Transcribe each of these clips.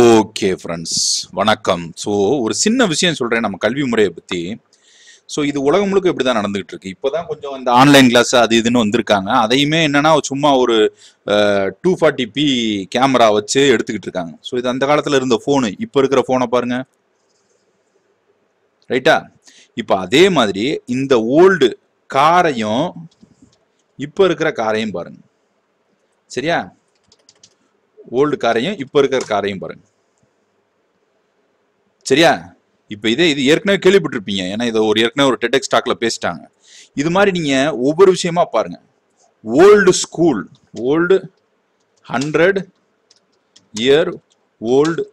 okay friends வணக்கம் so ஒரு சின்ன விஷயம் சொல்கிறேன் நம்ம கல்வி முறையை பற்றி ஸோ இது உலகம் முழுக்க இப்படி தான் நடந்துகிட்டு இருக்கு இப்போ தான் கொஞ்சம் இந்த ஆன்லைன் கிளாஸ் அது இதுன்னு வந்திருக்காங்க அதையுமே என்னன்னா சும்மா ஒரு டூ ஃபார்ட்டி பி கேமரா வச்சு எடுத்துக்கிட்டு இருக்காங்க ஸோ இது அந்த காலத்தில் இருந்த ஃபோனு இப்போ இருக்கிற ஃபோனை பாருங்க ரைட்டா இப்போ அதே மாதிரி இந்த ஓல்டு காரையும் இப்போ இருக்கிற காரையும் பாருங்க சரியா ஓல்டு காரையும் இப்போ இருக்கிற காரையும் பாருங்க சரியா இப்போ இதே இது ஏற்கனவே கேள்விப்பட்டிருப்பீங்க ஏன்னா இதை ஒரு ஏற்கனவே ஒரு டெடெக் ஸ்டாக்ல பேசிட்டாங்க இது மாதிரி நீங்க ஒவ்வொரு விஷயமா பாருங்க old school old hundred year old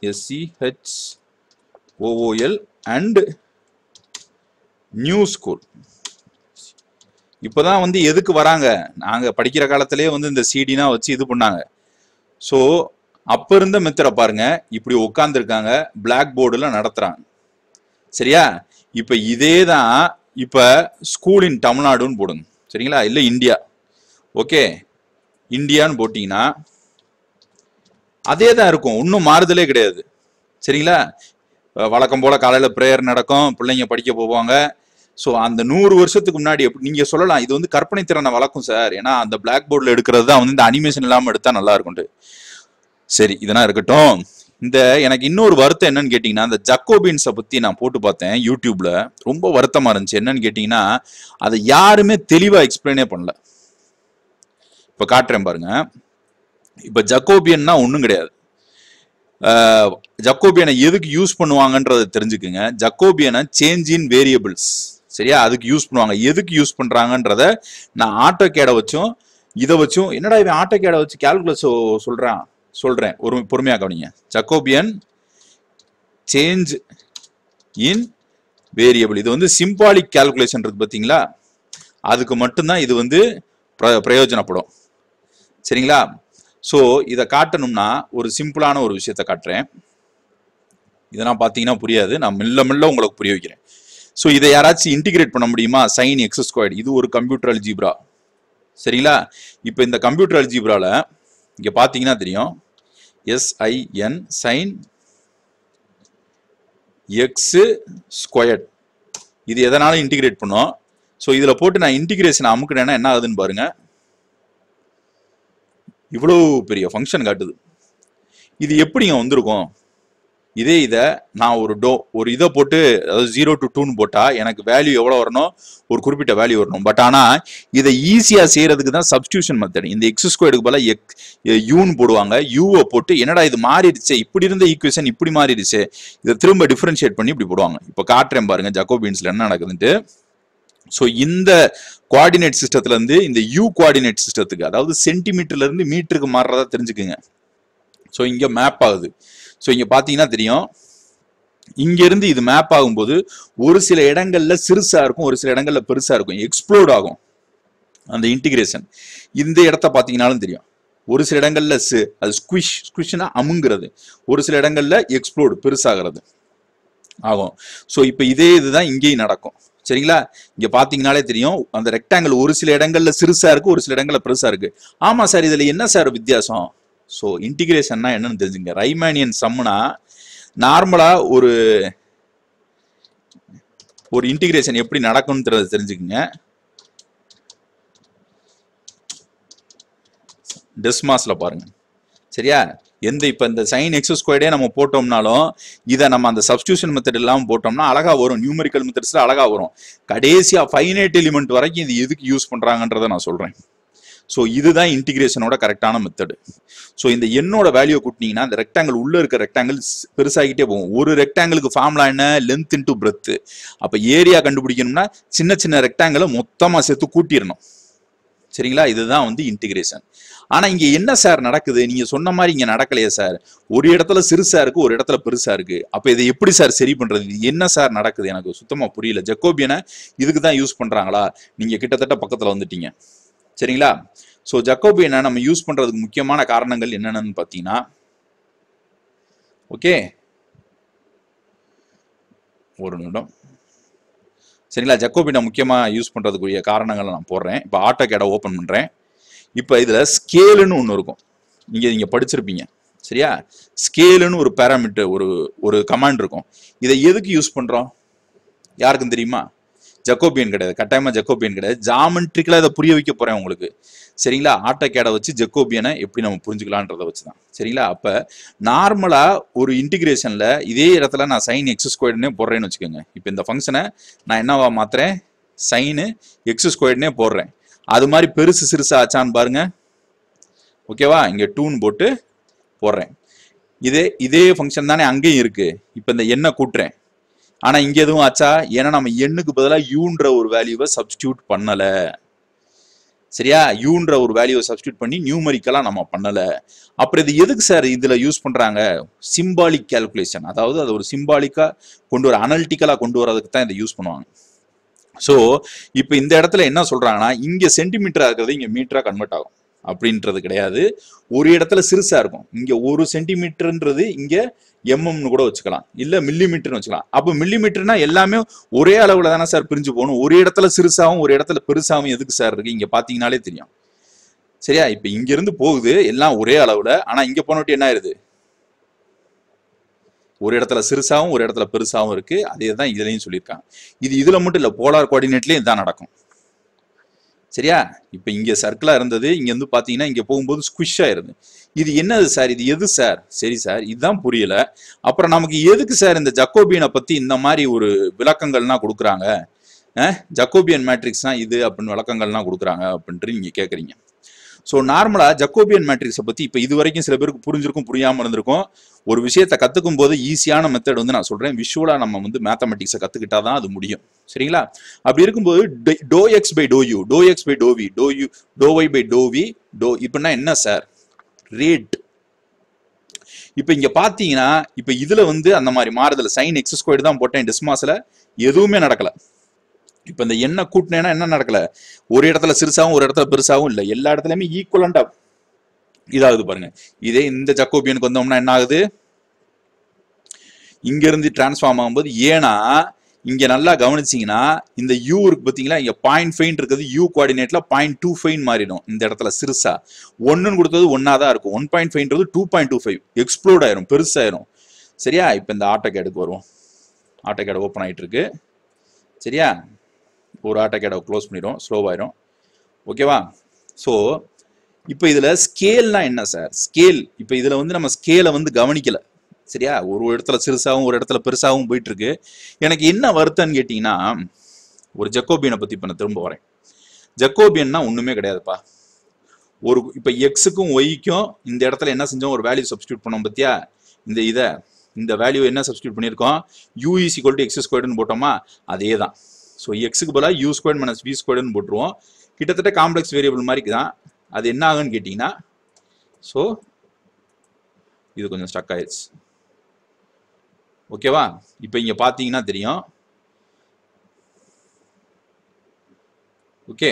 H O O L and new school இப்போதான் வந்து எதுக்கு வராங்க நாங்கள் படிக்கிற காலத்திலேயே வந்து இந்த சிடினா வச்சு இது பண்ணாங்க ஸோ அப்போ இருந்த மித்திரை பாருங்க இப்படி உட்காந்துருக்காங்க பிளாக் போர்டில் நடத்துகிறாங்க சரியா இப்போ இதே தான் இப்போ ஸ்கூலின் தமிழ்நாடுன்னு போடுங்க சரிங்களா இல்லை இந்தியா ஓகே இந்தியான்னு போட்டிங்கன்னா அதே தான் இருக்கும் இன்னும் மாறுதலே கிடையாது சரிங்களா வழக்கம் போல் காலையில் ப்ரேயர் நடக்கும் பிள்ளைங்க படிக்க போவாங்க ஸோ அந்த நூறு வருஷத்துக்கு முன்னாடி நீங்க சொல்லலாம் இது வந்து கற்பனை திறனை வளர்க்கும் சார் ஏன்னா அந்த பிளாக் போர்டில் எடுக்கிறது தான் வந்து இந்த அனிமேஷன் இல்லாமல் எடுத்தா நல்லா இருக்கும் சரி இதெல்லாம் இருக்கட்டும் இந்த எனக்கு இன்னொரு வருத்தம் என்னன்னு கேட்டிங்கன்னா அந்த ஜக்கோபின்ஸை பற்றி நான் போட்டு பார்த்தேன் யூடியூப்பில் ரொம்ப வருத்தமாக இருந்துச்சு என்னன்னு கேட்டிங்கன்னா அதை யாருமே தெளிவாக எக்ஸ்பிளைனே பண்ணல இப்போ காட்டுறேன் பாருங்க இப்போ ஜக்கோபியன்னா ஒன்றும் கிடையாது ஜக்கோபியனை எதுக்கு யூஸ் பண்ணுவாங்கன்றதை தெரிஞ்சுக்குங்க ஜக்கோபியனை சேஞ்ச் இன் வேரியபிள்ஸ் சரியா அதுக்கு யூஸ் பண்ணுவாங்க எதுக்கு யூஸ் பண்ணுறாங்கன்றத நான் ஆட்டோ கேட வச்சும் இதை வச்சும் என்னடா இவன் ஆட்டோ கேடை வச்சு கேல்குலஸ் சொல்கிறான் சொல்கிறேன் ஒரு பொறுமையாக கவனிங்க ஜக்கோபியன் சேஞ்ச் இன் வேரியபிள் இது வந்து சிம்பாலிக் கேல்குலேஷன் பார்த்தீங்களா அதுக்கு மட்டும்தான் இது வந்து பிரயோஜனப்படும் சரிங்களா ஸோ இதை காட்டணும்னா ஒரு சிம்பிளான ஒரு விஷயத்த காட்டுறேன் இதெல்லாம் பார்த்தீங்கன்னா புரியாது நான் மெல்ல மெல்ல உங்களுக்கு புரிய வைக்கிறேன் ஸோ இதை யாராச்சும் இன்டிகிரேட் பண்ண முடியுமா சைன் எக்ஸ் ஸ்கொயர் இது ஒரு கம்ப்யூட்டர் அல்ஜிப்ரா சரிங்களா இப்போ இந்த கம்ப்யூட்டர் அல்ஜிப்ரால இங்கே பார்த்தீங்கன்னா தெரியும் எஸ்ஐஎன் சைன் எக்ஸு ஸ்கொயர்ட் இது எதனாலும் இன்டிகிரேட் பண்ணோம் ஸோ இதில் போட்டு நான் இன்டிகிரேஷன் அமுக்கினேன்னா என்ன ஆகுதுன்னு பாருங்கள் இவ்வளோ பெரிய ஃபங்க்ஷன் காட்டுது இது எப்படிங்க வந்திருக்கும் இதே இதை நான் ஒரு டோ ஒரு இதை போட்டு அதாவது ஜீரோ டு டூன்னு போட்டால் எனக்கு வேல்யூ எவ்வளோ வரணும் ஒரு குறிப்பிட்ட வேல்யூ வரணும் பட் ஆனால் இதை ஈஸியாக செய்கிறதுக்கு தான் சப்ஸ்டியூஷன் மெத்தட் இந்த எக்ஸ் ஸ்கொயருக்கு போல எக் யூன்னு போடுவாங்க யூவை போட்டு என்னடா இது மாறிடுச்சு இப்படி இருந்த ஈக்குவேஷன் இப்படி மாறிடுச்சு இதை திரும்ப டிஃப்ரென்ஷியேட் பண்ணி இப்படி போடுவாங்க இப்போ காட்டுறேன் பாருங்க ஜக்கோபியன்ஸில் என்ன நடக்குதுன்ட்டு ஸோ இந்த கோஆர்டினேட் இருந்து இந்த யூ கோஆர்டினேட் சிஸ்டத்துக்கு அதாவது சென்டிமீட்டர்லேருந்து மீட்டருக்கு மாறுறதா தெரிஞ்சுக்குங்க ஸோ இங்கே மேப் ஆகுது ஸோ இங்கே பார்த்தீங்கன்னா தெரியும் இங்கேருந்து இது மேப் ஆகும்போது ஒரு சில இடங்கள்ல சிறுசாக இருக்கும் ஒரு சில இடங்கள்ல பெருசாக இருக்கும் எக்ஸ்ப்ளோர்ட் ஆகும் அந்த இன்டிகிரேஷன் இந்த இடத்த பார்த்தீங்கனாலும் தெரியும் ஒரு சில இடங்கள்ல அது ஸ்குவிஷ் ஸ்குவிஷ்னா அமுங்கிறது ஒரு சில இடங்கள்ல எக்ஸ்ப்ளோர்டு பெருசாகிறது ஆகும் ஸோ இப்போ இதே இதுதான் இங்கேயும் நடக்கும் சரிங்களா இங்க பார்த்தீங்கனாலே தெரியும் அந்த ரெக்டாங்கிள் ஒரு சில இடங்கள்ல சிறுசா இருக்கு ஒரு சில இடங்கள்ல பெருசா இருக்கு ஆமா சார் இதுல என்ன சார் வித்தியாசம் ஸோ இன்டிகிரேஷன்னா என்னன்னு தெரிஞ்சுங்க ரைமேனியன் சம்னா நார்மலாக ஒரு ஒரு இன்டிகிரேஷன் எப்படி நடக்கும்ன்றத தெரிஞ்சுக்குங்க டெஸ்மாஸில் பாருங்க சரியா எந்த இப்போ இந்த சைன் எக்ஸ் ஸ்கொயர்டே நம்ம போட்டோம்னாலும் இதை நம்ம அந்த சப்ஸ்டியூஷன் மெத்தட் இல்லாமல் போட்டோம்னா அழகாக வரும் நியூமரிக்கல் மெத்தட்ஸில் அழகாக வரும் கடைசியாக ஃபைனைட் எலிமெண்ட் வரைக்கும் இது எதுக்கு யூஸ் பண்ணுறாங்கன்றதை நான் சொல்கிறேன் ஸோ இதுதான் இன்டிகிரேஷனோட கரெக்டான மெத்தடு ஸோ இந்த எண்ணோட வேல்யூ கூட்டினீங்கன்னா அந்த ரெக்டாங்கிள் உள்ளே இருக்க ரெக்டாங்கிள் பெருசாகிட்டே போகும் ஒரு ரெக்டாங்கிளுக்கு ஃபார்ம்லா என்ன லென்த் டு பிரெத்து அப்போ ஏரியா கண்டுபிடிக்கணும்னா சின்ன சின்ன ரெக்டாங்கிளை மொத்தமாக சேர்த்து கூட்டிடணும் சரிங்களா இதுதான் வந்து இன்டிகிரேஷன் ஆனால் இங்கே என்ன சார் நடக்குது நீங்கள் சொன்ன மாதிரி இங்கே நடக்கலையே சார் ஒரு இடத்துல சிறுசாக இருக்குது ஒரு இடத்துல பெருசாக இருக்குது அப்போ இதை எப்படி சார் சரி பண்ணுறது என்ன சார் நடக்குது எனக்கு சுத்தமாக புரியல ஜெக்கோபியனை இதுக்கு தான் யூஸ் பண்ணுறாங்களா நீங்கள் கிட்டத்தட்ட பக்கத்தில் வந்துட்டீங்க சரிங்களா ஸோ ஜக்கோபியனை நம்ம யூஸ் பண்ணுறதுக்கு முக்கியமான காரணங்கள் என்னென்னு பார்த்தீங்கன்னா ஓகே ஒரு நிமிடம் சரிங்களா ஜக்கோபியனை முக்கியமாக யூஸ் பண்ணுறதுக்குரிய காரணங்களை நான் போடுறேன் இப்போ ஆட்டோ கேட ஓப்பன் பண்ணுறேன் இப்போ இதில் ஸ்கேலுன்னு ஒன்று இருக்கும் நீங்கள் நீங்கள் படிச்சிருப்பீங்க சரியா ஸ்கேலுன்னு ஒரு பேராமீட்டர் ஒரு ஒரு கமாண்ட் இருக்கும் இதை எதுக்கு யூஸ் பண்ணுறோம் யாருக்கும் தெரியுமா ஜக்கோபியன் கிடையாது கட்டாயமாக ஜக்கோபியன் கிடையாது ஜாமெண்ட்ரிக்கலாக இதை புரிய வைக்க போகிறேன் உங்களுக்கு சரிங்களா ஆட்டோ கேட வச்சு ஜக்கோபியனை எப்படி நம்ம புரிஞ்சுக்கலான்றதை வச்சு தான் சரிங்களா அப்போ நார்மலாக ஒரு இன்டிகிரேஷன்ல இதே இடத்துல நான் சைன் எக்ஸ் ஸ்கொயர்டுனே போடுறேன்னு வச்சுக்கோங்க இப்போ இந்த ஃபங்க்ஷனை நான் என்னவா மாத்துறேன் சைனு எக்ஸ் ஸ்கொயர்டுனே போடுறேன் அது மாதிரி பெருசு சிறுசு ஆச்சான்னு பாருங்க ஓகேவா இங்கே டூன்னு போட்டு போடுறேன் இதே இதே ஃபங்க்ஷன் தானே அங்கேயும் இருக்குது இப்போ இந்த எண்ணெய் கூட்டுறேன் ஆனா இங்க எதுவும் ஆச்சா ஏன்னா நம்ம எண்ணுக்கு பதிலாக யூன்ற ஒரு வேல்யூவை சப்ஸ்டியூட் பண்ணல சரியா யூன்ற ஒரு வேல்யூவை சப்ஸ்டியூட் பண்ணி நியூமரிக்கலாம் நம்ம பண்ணலை அப்புறம் இது எதுக்கு சார் இதில் யூஸ் பண்ணுறாங்க சிம்பாலிக் கேல்குலேஷன் அதாவது அது ஒரு சிம்பாலிக்காக கொண்டு வர அனல்டிக்கலாக கொண்டு வரதுக்கு தான் இதை யூஸ் பண்ணுவாங்க ஸோ இப்போ இந்த இடத்துல என்ன சொல்கிறாங்கன்னா இங்கே சென்டிமீட்டராக இருக்கிறது இங்கே மீட்டராக கன்வெர்ட் ஆகும் அப்படின்றது கிடையாது ஒரு இடத்துல சிறுசாக இருக்கும் இங்கே ஒரு சென்டிமீட்டர்ன்றது இங்கே எம்எம்னு கூட வச்சுக்கலாம் இல்லை மில்லி மீட்டர்னு வச்சுக்கலாம் அப்போ மில்லி மீட்டர்னா எல்லாமே ஒரே அளவில் தானே சார் பிரிஞ்சு போகணும் ஒரு இடத்துல சிறுசாகவும் ஒரு இடத்துல பெருசாகவும் எதுக்கு சார் இருக்குது இங்கே பாத்தீங்கனாலே தெரியும் சரியா இப்போ இங்கேருந்து போகுது எல்லாம் ஒரே அளவில் ஆனால் இங்கே போனவட்டி என்ன ஆயிருது ஒரு இடத்துல சிறுசாகவும் ஒரு இடத்துல பெருசாகவும் இருக்குது அதே தான் இதுலையும் சொல்லியிருக்காங்க இது இதில் மட்டும் இல்லை போலார் கோஆர்டினேட்லயும் இதுதான் நடக்கும் சரியா இப்போ இங்கே சர்க்கிளாக இருந்தது வந்து பார்த்தீங்கன்னா இங்கே போகும்போது ஸ்குவிஷ் ஆயிருது இது என்னது சார் இது எது சார் சரி சார் இதுதான் புரியல அப்புறம் நமக்கு எதுக்கு சார் இந்த ஜக்கோபியனை பற்றி இந்த மாதிரி ஒரு விளக்கங்கள்லாம் கொடுக்குறாங்க ஜக்கோபியன் மேட்ரிக்ஸ்னால் இது அப்படின்னு விளக்கங்கள்லாம் கொடுக்குறாங்க அப்படின்ட்டு நீங்கள் கேட்குறீங்க ஸோ நார்மலாக ஜக்கோபியன் மேட்ரிக்ஸை பற்றி இப்போ இது வரைக்கும் சில பேருக்கு புரிஞ்சிருக்கும் புரியாமல் இருந்திருக்கும் ஒரு விஷயத்தை கற்றுக்கும் போது ஈஸியான மெத்தட் வந்து நான் சொல்கிறேன் விஷுவலாக நம்ம வந்து மேத்தமெட்டிக்ஸை கற்றுக்கிட்டா தான் அது முடியும் சரிங்களா அப்படி இருக்கும்போது doe x by doe u doe x by doe v doe u doe y by doe v doe இப்படின்னா என்ன சார் ரேட் இப்போ இங்கே பார்த்தீங்கன்னா இப்போ இதில் வந்து அந்த மாதிரி மாறுதல் சைன் எக்ஸ் ஸ்கொயர் தான் போட்டேன் டிஸ்மாஸில் எதுவுமே நடக்கலை இப்போ இந்த எண்ணெய் கூட்டினேன்னா என்ன நடக்கல ஒரு இடத்துல சிறுசாகவும் ஒரு இடத்துல பெருசாகவும் இல்லை எல்லா இடத்துலையுமே ஈக்குவலண்டா இதாகுது பாருங்க இதே இந்த ஜக்கோபியனுக்கு வந்தோம்னா என்ன ஆகுது இங்கிருந்து டிரான்ஸ்ஃபார்ம் ஆகும்போது ஏன்னா இங்க நல்லா கவனிச்சிங்கன்னா இந்த யூ இருக்கு பார்த்தீங்களா இங்க பாயிண்ட் ஃபைன் இருக்கிறது யூ குவாடினேட்டில் பாயிண்ட் டூ ஃபைன் மாறிடும் இந்த இடத்துல சிறுசா ஒன்றுன்னு கொடுத்தது ஒன்னா தான் இருக்கும் ஒன் பாயிண்ட் ஃபைன்றது two point two five explored ஆயிரும் பெருசாயிரும் சரியா இப்போ இந்த ஆட்டோ கேடுக்கு வரும் ஆட்டோ கேடு ஓப்பன் ஆகிட்டு இருக்கு சரியா ஒரு ஆட்டோகேடாவை க்ளோஸ் பண்ணிடும் ஸ்லோவாயிரும் ஓகேவா ஸோ இப்போ இதில் ஸ்கேல்னால் என்ன சார் ஸ்கேல் இப்போ இதில் வந்து நம்ம ஸ்கேலை வந்து கவனிக்கலை சரியா ஒரு இடத்துல சிறுசாகவும் ஒரு இடத்துல பெருசாகவும் போயிட்டுருக்கு எனக்கு என்ன வருத்தம்னு கேட்டிங்கன்னா ஒரு ஜக்கோபியனை பற்றி இப்போ நான் திரும்ப வரேன் ஜக்கோபியன்னா ஒன்றுமே கிடையாதுப்பா ஒரு இப்போ எக்ஸுக்கும் ஒய்க்கும் இந்த இடத்துல என்ன செஞ்சோம் ஒரு வேல்யூ சப்ஸ்டியூட் பண்ணோம் பத்தியா இந்த இதை இந்த வேல்யூ என்ன சப்ஸ்டியூட் பண்ணியிருக்கோம் யூஇசி ஈக்குவல் டு எக்ஸ் ஸ்கொயர்டுன்னு போட்டோமா அதே தான் ஸோ எக்ஸுக்கு போல யூ ஸ்கொயர் மைனஸ் வி ஸ்கொயர்னு போட்டுருவோம் கிட்டத்தட்ட காம்ப்ளெக்ஸ் வேரியபிள் மாதிரி தான் அது என்ன ஆகுன்னு கேட்டிங்கன்னா ஸோ இது கொஞ்சம் ஸ்டக் ஆயிடுச்சு ஓகேவா இப்போ இங்கே பார்த்தீங்கன்னா தெரியும் ஓகே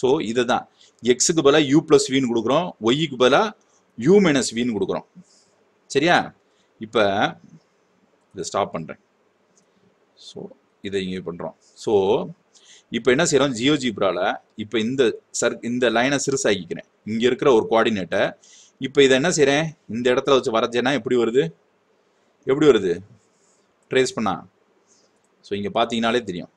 ஸோ இதை தான் எக்ஸுக்கு பதிலாக யூ ப்ளஸ் வின்னு கொடுக்குறோம் ஒய்க்கு பதிலாக யூ மைனஸ் வின்னு கொடுக்குறோம் சரியா இப்போ இதை ஸ்டாப் பண்ணுறேன் ஸோ இதை இங்கே பண்ணுறோம் ஸோ இப்போ என்ன செய்கிறோம் ஜியோ ஜீப்ராவில் இப்போ இந்த சர் இந்த லைனை சிறுசாக்கிக்கிறேன் இங்கே இருக்கிற ஒரு குவாடினேட்டை இப்போ இதை என்ன செய்கிறேன் இந்த இடத்துல வச்சு வரைஞ்சேன்னா எப்படி வருது எப்படி வருது ட்ரேஸ் பண்ணா ஸோ இங்கே பார்த்தீங்கனாலே தெரியும்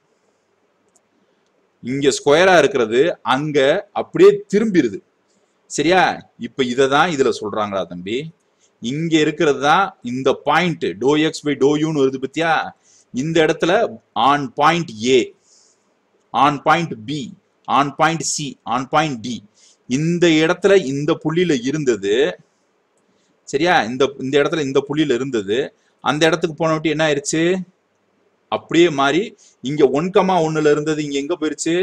இங்கே ஸ்கொயராக இருக்கிறது அங்கே அப்படியே திரும்பிடுது சரியா இப்போ இதை தான் இதில் சொல்கிறாங்களா தம்பி இங்கே இருக்கிறது தான் இந்த point doe x by doe யூன்னு வருது பத்தியா இந்த இடத்துல on point A on point B on point C on point D இந்த இடத்துல இந்த புள்ளியில இருந்தது சரியா இந்த இந்த இடத்துல இந்த புள்ளியில இருந்தது அந்த இடத்துக்கு போன விட்டு என்ன ஆயிடுச்சு அப்படியே மாறி இங்க ஒன் கமா இருந்தது இங்க எங்க போயிருச்சு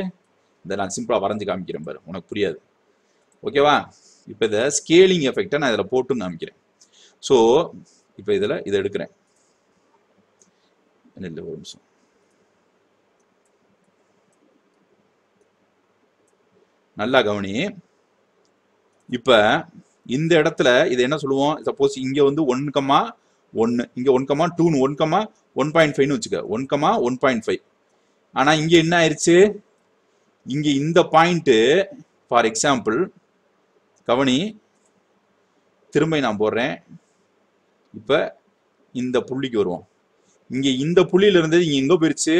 இதை நான் சிம்பிளா வரைஞ்சு காமிக்கிறேன் பாரு உனக்கு புரியாது ஓகேவா இப்போ இதை ஸ்கேலிங் எஃபெக்டை நான் இதில் போட்டு காமிக்கிறேன் ஸோ இப்போ இதில் இதை எடுக்கிறேன் நெல் ஒரு நிமிஷம் நல்லா கவனி இப்ப இந்த இடத்துல இது என்ன சொல்லுவோம் சப்போஸ் இங்க வந்து ஒன் கம்மா ஒன்னு இங்க ஒன் கம்மா டூன்னு ஒன் கம்மா ஒன் பாயிண்ட் ஃபைவ்னு வச்சுக்க one comma one point five ஆனா இங்க என்ன ஆயிடுச்சு இங்க இந்த பாயிண்ட்டு ஃபார் எக்ஸாம்பிள் கவனி திரும்ப நான் போடுறேன் இப்போ இந்த புள்ளிக்கு வருவோம் இங்க இந்த புள்ளியில இருந்து இங்க எங்க போயிருச்சு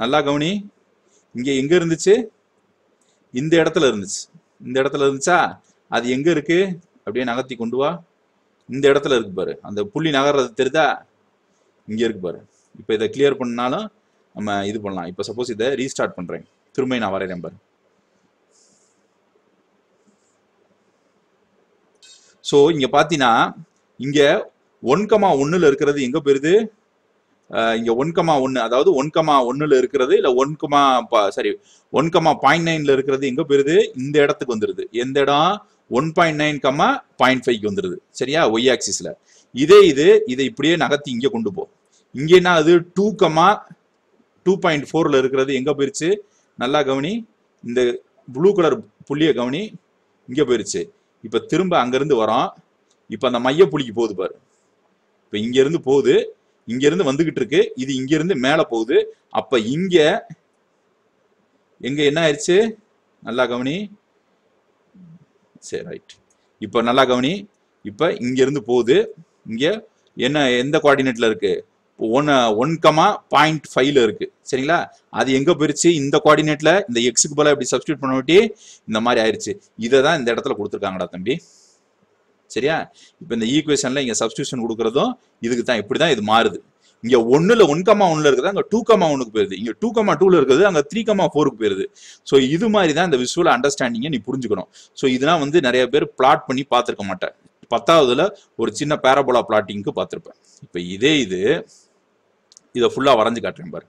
நல்லா கவனி இங்க எங்க இருந்துச்சு இந்த இடத்துல இருந்துச்சு இந்த இடத்துல இருந்துச்சா அது எங்க இருக்கு அப்படியே நகர்த்தி கொண்டு வா இந்த இடத்துல இருக்கு பாரு அந்த புள்ளி நகர்றது தெரிதா இங்க இருக்கு பாரு இப்போ இதை கிளியர் பண்ணாலும் நம்ம இது பண்ணலாம் இப்போ சப்போஸ் இதை ரீஸ்டார்ட் பண்றேன் திரும்ப நான் வரைகிறேன் பாரு ஸோ இங்க பாத்தீங்கன்னா இங்க ஒன் கமா ஒன்னுல இருக்கிறது எங்க போயிருது இங்க கமா ஒன்னு அதாவது ஒன் கமா ஒன்னுல இருக்கிறது இல்ல கமா சாரி கமா பாயிண்ட் நைன்ல இருக்கிறது எங்க போயிருது இந்த இடத்துக்கு வந்துருது எந்த இடம் one point nine comma point ஃபைவ்க்கு வந்துருது சரியா ஒய் ஆக்சிஸ்ல இதே இது இதை இப்படியே நகர்த்தி இங்க கொண்டு போ இங்க என்ன அது டூ கமா டூ பாயிண்ட் ஃபோர்ல இருக்கிறது எங்க போயிருச்சு நல்லா கவனி இந்த ப்ளூ கலர் புள்ளியை கவனி இங்க போயிருச்சு இப்ப திரும்ப அங்கிருந்து வரோம் இப்ப அந்த மைய புள்ளிக்கு போகுது பாரு இப்ப இங்க இருந்து போகுது இங்க இருந்து வந்துகிட்டு இருக்கு இது இங்க இருந்து மேல போகுது அப்ப இங்க எங்க என்ன ஆயிடுச்சு நல்லா கவனி சரி ரைட் இப்ப நல்லா கவனி இப்ப இங்க இருந்து போகுது இங்க என்ன எந்த குவாடினேட்ல இருக்கு ஒன் ஒன் கமா பாயிண்ட் ஃபைவ்ல இருக்கு சரிங்களா அது எங்க போயிருச்சு இந்த குவாடினேட்ல இந்த எக்ஸுக்கு போல இப்படி சப்ஸ்டியூட் பண்ண வேண்டி இந்த மாதிரி ஆயிருச்சு இதை தான் இந்த இடத்துல கொடுத்துருக்காங்கடா தம்பி சரியா இப்போ இந்த ஈக்குவேஷன்ல இங்கே சப்ஸ்டியூஷன் கொடுக்குறதும் இதுக்கு தான் இப்படி தான் இது மாறுது இங்கே ஒன்றில் ஒன் கமா ஒன்றில் இருக்கிறது அங்கே டூ கமா ஒன்றுக்கு போயிருது இங்கே டூ கமா டூல இருக்கிறது அங்கே த்ரீ கமா ஃபோருக்கு போயிருது ஸோ இது மாதிரி தான் இந்த விஷுவல் அண்டர்ஸ்டாண்டிங்கை நீ புரிஞ்சுக்கணும் ஸோ இதெல்லாம் வந்து நிறைய பேர் பிளாட் பண்ணி பார்த்துருக்க மாட்டேன் பத்தாவதுல ஒரு சின்ன பேரபோலா பிளாட்டிங்க்கு பார்த்துருப்பேன் இப்போ இதே இது இதை ஃபுல்லாக வரைஞ்சு காட்டுறேன் பாரு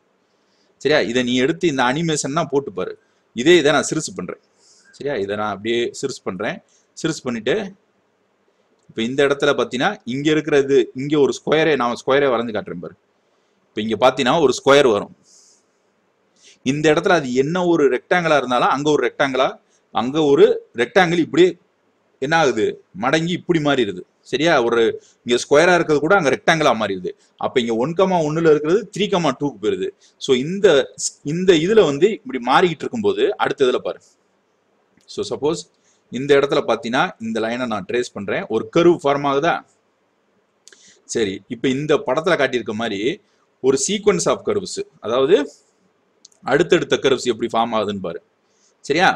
சரியா இதை நீ எடுத்து இந்த அனிமேஷன்லாம் போட்டு பாரு இதே இதை நான் சிறுசு பண்ணுறேன் சரியா இதை நான் அப்படியே சிறுசு பண்ணுறேன் சிறுசு பண்ணிவிட்டு இப்போ இந்த இடத்துல பார்த்தீங்கன்னா இங்கே இருக்கிறது இங்கே ஒரு ஸ்கொயரே நான் ஸ்கொயரே வரைஞ்சு காட்டுறேன் பாரு இப்போ இங்கே பார்த்தீங்கன்னா ஒரு ஸ்கொயர் வரும் இந்த இடத்துல அது என்ன ஒரு ரெக்டாங்கிளாக இருந்தாலும் அங்கே ஒரு ரெக்டாங்கிளா அங்கே ஒரு ரெக்டாங்கிள் இப்படி என்ன ஆகுது மடங்கி இப்படி மாறிடுது சரியா ஒரு இங்கே ஸ்கொயராக இருக்கிறது கூட அங்கே ரெக்டாங்கிளாக மாறிடுது அப்போ இங்கே ஒன் கமா ஒன்றில் இருக்கிறது த்ரீ கமா டூக்கு போயிருது ஸோ இந்த இந்த இதில் வந்து இப்படி மாறிக்கிட்டு இருக்கும்போது அடுத்த இதில் பாரு ஸோ சப்போஸ் இந்த இடத்துல பார்த்தீங்கன்னா இந்த லைனை நான் ட்ரேஸ் பண்ணுறேன் ஒரு கருவு ஃபார்ம் ஆகுதா சரி இப்போ இந்த படத்தில் காட்டியிருக்க மாதிரி ஒரு சீக்வன்ஸ் ஆஃப் கர்வ்ஸ் அதாவது அடுத்தடுத்த கருவுஸ் எப்படி ஃபார்ம் ஆகுதுன்னு பாரு சரியா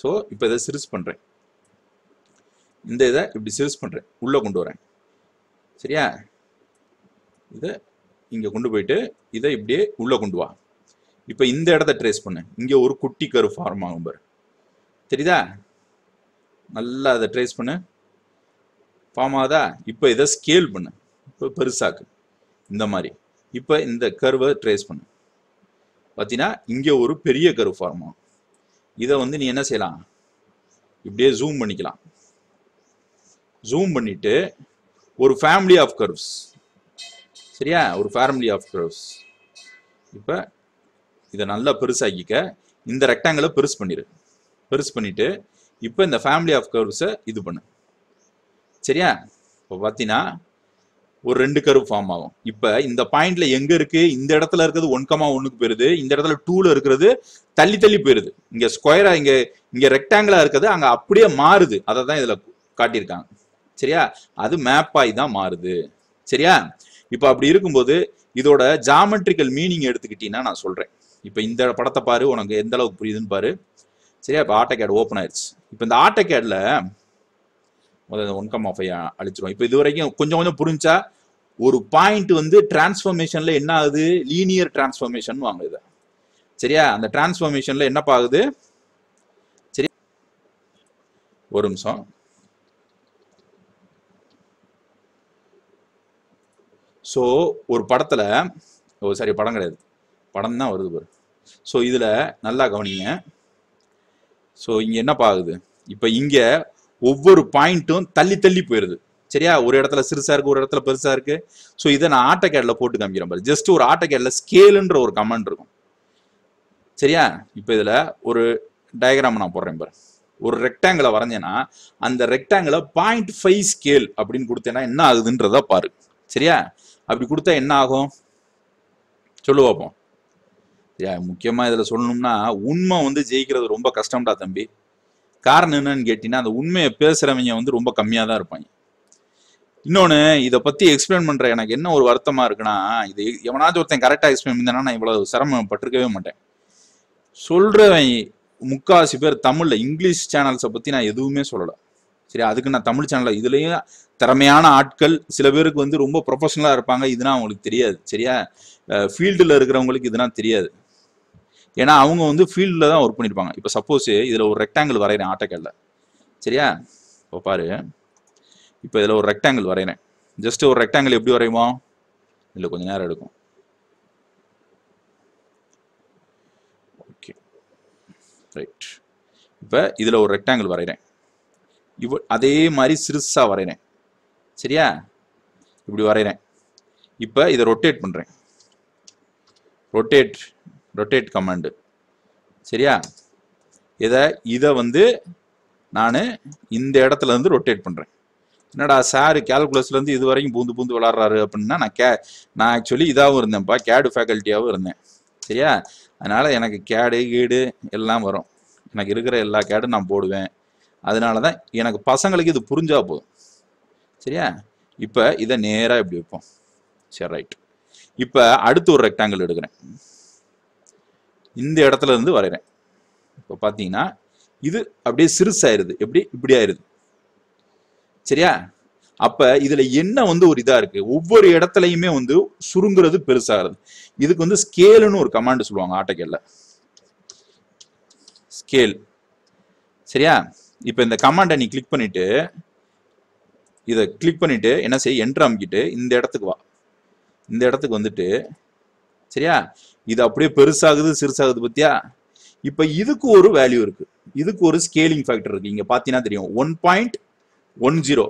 ஸோ இப்போ இதை சிரிஸ் பண்ணுறேன் இந்த இதை இப்படி சிரிஸ் பண்ணுறேன் உள்ளே கொண்டு வரேன் சரியா இதை இங்கே கொண்டு போயிட்டு இதை இப்படியே உள்ளே கொண்டு வா இப்போ இந்த இடத்த ட்ரேஸ் பண்ணு இங்கே ஒரு குட்டி கரு ஃபார்ம் ஆகும் பாரு தெரியுதா நல்லா அதை ட்ரேஸ் பண்ணு ஃபார்ம் ஆகுதா இப்போ இதை ஸ்கேல் பண்ணு இப்போ பெருசாக்கு இந்த மாதிரி இப்போ இந்த கர்வை ட்ரேஸ் பண்ணு பார்த்தீங்கன்னா இங்கே ஒரு பெரிய கர்வ் ஃபார்ம் ஆகும் இதை வந்து நீ என்ன செய்யலாம் இப்படியே ஜூம் பண்ணிக்கலாம் ஜூம் பண்ணிவிட்டு ஒரு ஃபேமிலி ஆஃப் கர்வ்ஸ் சரியா ஒரு ஃபேமிலி ஆஃப் கர்வ்ஸ் இப்போ இதை நல்லா பெருசாக்கிக்க இந்த ரெக்டாங்கிளை பெருசு பண்ணிடு பெருசு பண்ணிவிட்டு இப்போ இந்த ஃபேமிலி ஆஃப் கர்வ்ஸை இது பண்ணு சரியா இப்போ பார்த்தீங்கன்னா ஒரு ரெண்டு கர்வ் ஃபார்ம் ஆகும் இப்போ இந்த பாயிண்ட்ல எங்க இருக்கு இந்த இடத்துல இருக்கிறது ஒன் கமா ஒன்றுக்கு போயிருது இந்த இடத்துல டூல இருக்கிறது தள்ளி தள்ளி போயிருது இங்க ஸ்கொயரா இங்க இங்க ரெக்டாங்கிளா இருக்கிறது அங்க அப்படியே மாறுது அதை தான் இதுல காட்டியிருக்காங்க சரியா அது மேப் ஆகி தான் மாறுது சரியா இப்போ அப்படி இருக்கும்போது இதோட ஜாமெட்ரிக்கல் மீனிங் எடுத்துக்கிட்டீங்கன்னா நான் சொல்றேன் இப்போ இந்த படத்தை பாரு உனக்கு எந்த அளவுக்கு புரியுதுன்னு பாரு சரியா இப்போ ஆட்டோ கேட் ஓப்பன் ஆயிடுச்சு இப்போ இந்த ஆட்டோ கேடில் முதல்ல இந்த ஒன் கம் ஆஃப் அழிச்சிருவோம் இப்போ இது வரைக்கும் கொஞ்சம் கொஞ்சம் புரிஞ்சா ஒரு பாயிண்ட் வந்து டிரான்ஸ்ஃபர்மேஷன்ல என்ன ஆகுது லீனியர் டிரான்ஸ்ஃபர்மேஷன் வாங்க இதை சரியா அந்த டிரான்ஸ்ஃபர்மேஷன்ல என்ன பாகுது சரி ஒரு நிமிஷம் ஸோ ஒரு படத்தில் ஓ சரி படம் கிடையாது படம் தான் வருது பாரு ஸோ இதில் நல்லா கவனிங்க ஸோ இங்கே என்ன ஆகுது இப்போ இங்கே ஒவ்வொரு பாயிண்ட்டும் தள்ளி தள்ளி போயிடுது சரியா ஒரு இடத்துல சிறுசாக இருக்குது ஒரு இடத்துல பெருசாக இருக்குது ஸோ இதை நான் ஆட்டோ கேட்ல போட்டு காமிக்கிறேன் பாரு ஜஸ்ட் ஒரு ஆட்டோ கேட்ல ஸ்கேலுன்ற ஒரு கமெண்ட் இருக்கும் சரியா இப்போ இதில் ஒரு டயக்ராம் நான் போடுறேன் பாரு ஒரு ரெக்டாங்கிளை வரைஞ்சேன்னா அந்த ரெக்டாங்கிளை பாயிண்ட் ஃபைவ் ஸ்கேல் அப்படின்னு கொடுத்தேன்னா என்ன ஆகுதுன்றத பாரு சரியா அப்படி கொடுத்தா என்ன ஆகும் சொல்லு பார்ப்போம் முக்கியமாக இதில் சொல்லணும்னா உண்மை வந்து ஜெயிக்கிறது ரொம்ப கஷ்டம்டா தம்பி காரணம் என்னன்னு கேட்டிங்கன்னா அந்த உண்மையை பேசுகிறவங்க வந்து ரொம்ப கம்மியாக தான் இருப்பாங்க இன்னொன்று இதை பற்றி எக்ஸ்பிளைன் பண்ணுற எனக்கு என்ன ஒரு வருத்தமாக இருக்குன்னா இது எவனாச்சும் ஒருத்தன் கரெக்டாக எக்ஸ்பிளைன் பண்ணா நான் இவ்வளோ சிரமப்பட்டிருக்கவே மாட்டேன் சொல்கிறவன் முக்காசி பேர் தமிழில் இங்கிலீஷ் சேனல்ஸை பற்றி நான் எதுவுமே சொல்லலை சரி அதுக்கு நான் தமிழ் சேனலில் இதுலேயும் திறமையான ஆட்கள் சில பேருக்கு வந்து ரொம்ப ப்ரொஃபஷனலாக இருப்பாங்க இதுனா அவங்களுக்கு தெரியாது சரியா ஃபீல்டில் இருக்கிறவங்களுக்கு இதுனா தெரியாது ஏன்னா அவங்க வந்து ஃபீல்டில் தான் ஒர்க் பண்ணியிருப்பாங்க இப்போ சப்போஸ் இதில் ஒரு ரெக்டாங்கிள் வரைகிறேன் ஆட்டோக்கேடில் சரியா இப்போ பாரு இப்போ இதில் ஒரு ரெக்டாங்கிள் வரைகிறேன் ஜஸ்ட் ஒரு ரெக்டாங்கிள் எப்படி வரையுமோ இல்லை கொஞ்சம் நேரம் எடுக்கும் ஓகே ரைட் இப்போ இதில் ஒரு ரெக்டாங்கிள் வரைகிறேன் இவ் அதே மாதிரி சிறுசாக வரைகிறேன் சரியா இப்படி வரைகிறேன் இப்போ இதை ரொட்டேட் பண்ணுறேன் ரொட்டேட் ரொட்டேட் கமாண்டு சரியா இதை இதை வந்து நான் இந்த இடத்துல இருந்து ரொட்டேட் பண்ணுறேன் என்னடா சார் கேல்குலஸ்லேருந்து இது வரைக்கும் பூந்து பூந்து விளாட்றாரு அப்படின்னா நான் கே நான் ஆக்சுவலி இதாகவும் இருந்தேன்ப்பா கேடு ஃபேக்கல்ட்டியாகவும் இருந்தேன் சரியா அதனால் எனக்கு கேடு கீடு எல்லாம் வரும் எனக்கு இருக்கிற எல்லா கேடும் நான் போடுவேன் அதனால தான் எனக்கு பசங்களுக்கு இது புரிஞ்சால் போதும் சரியா இப்போ இதை நேராக இப்படி வைப்போம் சரி ரைட் இப்போ அடுத்து ஒரு ரெக்டாங்கிள் எடுக்கிறேன் இந்த இடத்துல இருந்து வரைகிறேன் இப்போ பார்த்தீங்கன்னா இது அப்படியே சிறுசாயிருது எப்படி இப்படி ஆயிருது சரியா அப்ப இதுல என்ன வந்து ஒரு இதா இருக்கு ஒவ்வொரு இடத்துலயுமே வந்து சுருங்குறது பெருசாகிறது இதுக்கு வந்து ஸ்கேலுன்னு ஒரு கமாண்ட் சொல்லுவாங்க ஆட்டோகேல்ல ஸ்கேல் சரியா இப்ப இந்த கமாண்டை நீ கிளிக் பண்ணிட்டு இதை கிளிக் பண்ணிட்டு என்ன செய்ய என்ட்ரு அமுக்கிட்டு இந்த இடத்துக்கு வா இந்த இடத்துக்கு வந்துட்டு சரியா இது அப்படியே பெருசாகுது சிறுசாகுது பத்தியா இப்போ இதுக்கு ஒரு வேல்யூ இருக்கு இதுக்கு ஒரு ஸ்கேலிங் ஃபேக்டர் இருக்கு இங்க பாத்தீங்கன்னா தெரியும் one point one zero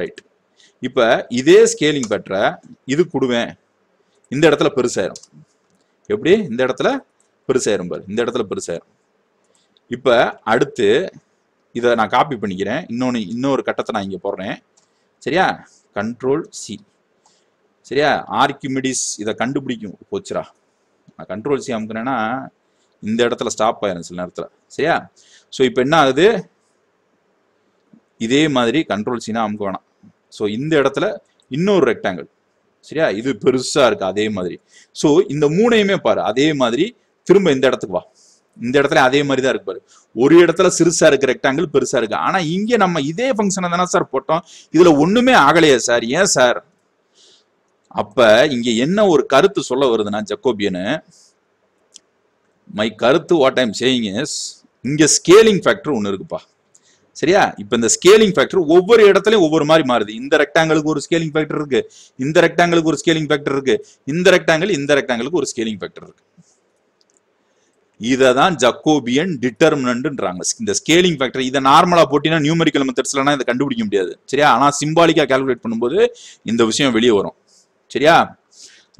right இப்போ இதே ஸ்கேலிங் ஃபேக்டரை இது கொடுவேன் இந்த இடத்துல பெருசாயிரும் எப்படி இந்த இடத்துல பெருசாயிரும் பாரு இந்த இடத்துல பெருசாயிரும் இப்போ அடுத்து இதை நான் காப்பி பண்ணிக்கிறேன் இன்னொன்று இன்னொரு கட்டத்தை நான் இங்கே போடுறேன் சரியா கண்ட்ரோல் சி சரியா ஆர்கிமிடிஸ் இதை கண்டுபிடிக்கும் போச்சுரா நான் கண்ட்ரோல் சி அமுக்குனேன்னா இந்த இடத்துல ஸ்டாப் ஆயிரும் சில நேரத்தில் சரியா ஸோ இப்போ என்ன ஆகுது இதே மாதிரி கண்ட்ரோல் சீனா அமுக்க வேணாம் ஸோ இந்த இடத்துல இன்னொரு ரெக்டாங்கிள் சரியா இது பெருசா இருக்கு அதே மாதிரி ஸோ இந்த மூணையுமே பாரு அதே மாதிரி திரும்ப இந்த இடத்துக்கு வா இந்த இடத்துல அதே மாதிரி தான் இருக்கு பாரு ஒரு இடத்துல சிறுசா இருக்கு ரெக்டாங்கிள் பெருசா இருக்கு ஆனா இங்க நம்ம இதே ஃபங்க்ஷனை தானே சார் போட்டோம் இதுல ஒண்ணுமே ஆகலையே சார் ஏன் சார் அப்ப இங்க என்ன ஒரு கருத்து சொல்ல வருதுன்னா ஜக்கோபியனு மை கருத்து வாட் ஐம் சேயிங் இஸ் இங்க ஸ்கேலிங் ஃபேக்டர் ஒன்று இருக்குப்பா சரியா இப்போ இந்த ஸ்கேலிங் ஃபேக்டர் ஒவ்வொரு இடத்துலையும் ஒவ்வொரு மாதிரி மாறுது இந்த ரெக்டாங்கலுக்கு ஒரு ஸ்கேலிங் ஃபேக்டர் இருக்கு இந்த ரெக்டாங்கலுக்கு ஒரு ஸ்கேலிங் ஃபேக்டர் இருக்கு இந்த ரெக்டாங்கல் இந்த ரெக்டாங்கலுக்கு ஒரு ஸ்கேலிங் ஃபேக்டர் இருக்கு இதை தான் ஜக்கோபியன் டிட்டர்மினன்ட்ன்றாங்க இந்த ஸ்கேலிங் ஃபேக்டர் இதை நார்மலாக போட்டினா நியூமரிக்கல் மெத்தட்ஸ்லாம் இதை கண்டுபிடிக்க முடியாது சரியா ஆனால் சிம்பாலிக்காக கால்குலேட் பண்ணும்போது இந்த விஷயம் வெளியே வரும் சரியா